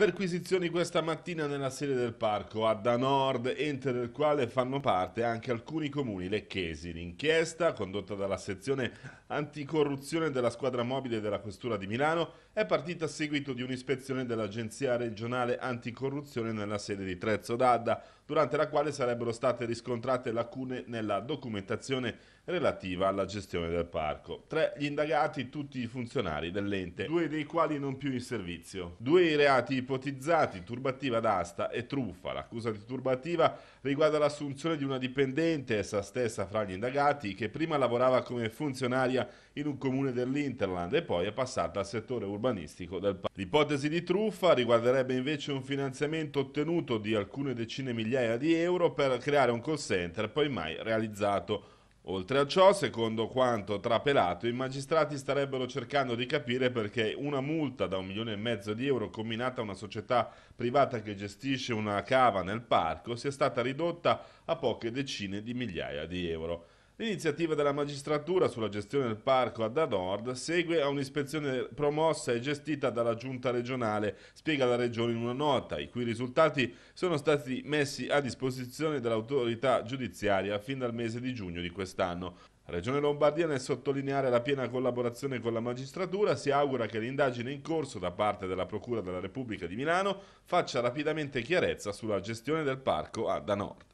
Perquisizioni questa mattina nella sede del parco Adda Nord, ente del quale fanno parte anche alcuni comuni lecchesi. L'inchiesta, condotta dalla sezione anticorruzione della squadra mobile della Questura di Milano, è partita a seguito di un'ispezione dell'Agenzia regionale anticorruzione nella sede di Trezzo d'Adda, durante la quale sarebbero state riscontrate lacune nella documentazione relativa alla gestione del parco. Tre gli indagati, tutti i funzionari dell'ente, due dei quali non più in servizio. Due i reati ipotizzati turbativa d'asta e truffa. L'accusa di turbativa riguarda l'assunzione di una dipendente, essa stessa fra gli indagati, che prima lavorava come funzionaria in un comune dell'Interland e poi è passata al settore urbanistico del paese. L'ipotesi di truffa riguarderebbe invece un finanziamento ottenuto di alcune decine migliaia di euro per creare un call center poi mai realizzato. Oltre a ciò, secondo quanto trapelato, i magistrati starebbero cercando di capire perché una multa da un milione e mezzo di euro combinata a una società privata che gestisce una cava nel parco sia stata ridotta a poche decine di migliaia di euro. L'iniziativa della magistratura sulla gestione del parco ad Nord segue a un'ispezione promossa e gestita dalla giunta regionale, spiega la regione in una nota, i cui risultati sono stati messi a disposizione dell'autorità giudiziaria fin dal mese di giugno di quest'anno. Regione Lombardia nel sottolineare la piena collaborazione con la magistratura si augura che l'indagine in corso da parte della Procura della Repubblica di Milano faccia rapidamente chiarezza sulla gestione del parco a Nord.